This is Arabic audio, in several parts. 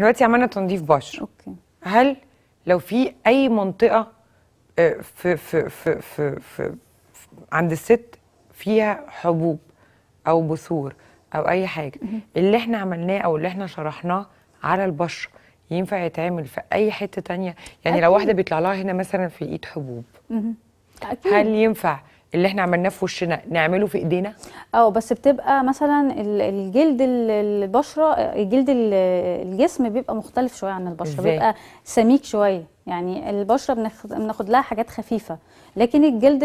احنا دلوقتي عملنا تنظيف بشر اوكي هل لو في اي منطقه في آه، في في في, في, في عند الست فيها حبوب او بثور او اي حاجه اللي احنا عملناه او اللي احنا شرحناه على البشره ينفع يتعمل في اي حته تانية يعني أكيد. لو واحده بيطلع لها هنا مثلا في الايد حبوب أكيد. هل ينفع اللي احنا عملناه في وشنا نعمله في ايدينا اه بس بتبقى مثلا الجلد البشره جلد الجسم بيبقى مختلف شويه عن البشره بيبقى سميك شويه يعني البشره بناخد لها حاجات خفيفه لكن الجلد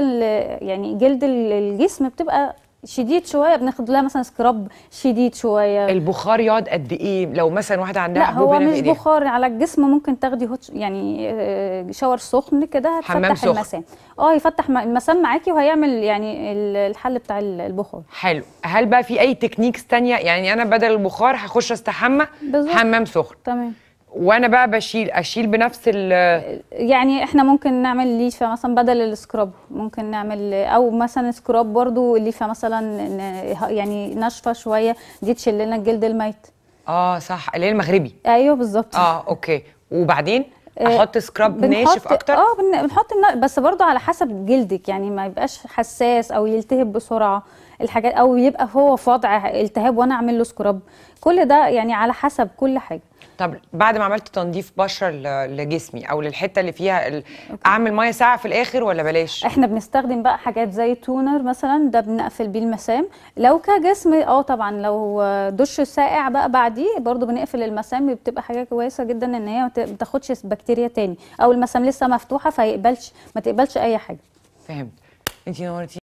يعني جلد الجسم بتبقى شديد شويه بناخد لها مثلا سكراب شديد شويه البخار يقعد قد ايه لو مثلا واحده عندها لا هو مش بخار على الجسم ممكن تاخدي هوت يعني شاور آه، سخن كده هتفتح المسام اه يفتح المسام معاكي وهيعمل يعني الحل بتاع البخار حلو هل بقى في اي تكنيكس تانية يعني انا بدل البخار هخش استحمى حمام سخن تمام وانا بقى بشيل اشيل بنفس ال يعني احنا ممكن نعمل ليفه مثلا بدل السكراب ممكن نعمل او مثلا سكراب برضو ليفه مثلا يعني ناشفه شويه دي تشيل لنا الجلد الميت اه صح اللي المغربي ايوه بالظبط اه اوكي وبعدين آه، احط سكراب ناشف اكتر اه بنحط بس برضه على حسب جلدك يعني ما يبقاش حساس او يلتهب بسرعه الحاجات او يبقى هو في وضع التهاب وانا اعمل له سكراب كل ده يعني على حسب كل حاجه طب بعد ما عملت تنظيف بشره لجسمي او للحته اللي فيها ال... اعمل ميه ساقعه في الاخر ولا بلاش احنا بنستخدم بقى حاجات زي تونر مثلا ده بنقفل بيه المسام لو كجسم اه طبعا لو دش ساقع بقى بعديه برضو بنقفل المسام بتبقى حاجه كويسه جدا ان هي ما تاخدش بكتيريا تاني او المسام لسه مفتوحه فيقبلش ما تقبلش اي حاجه فهمت انت نورتي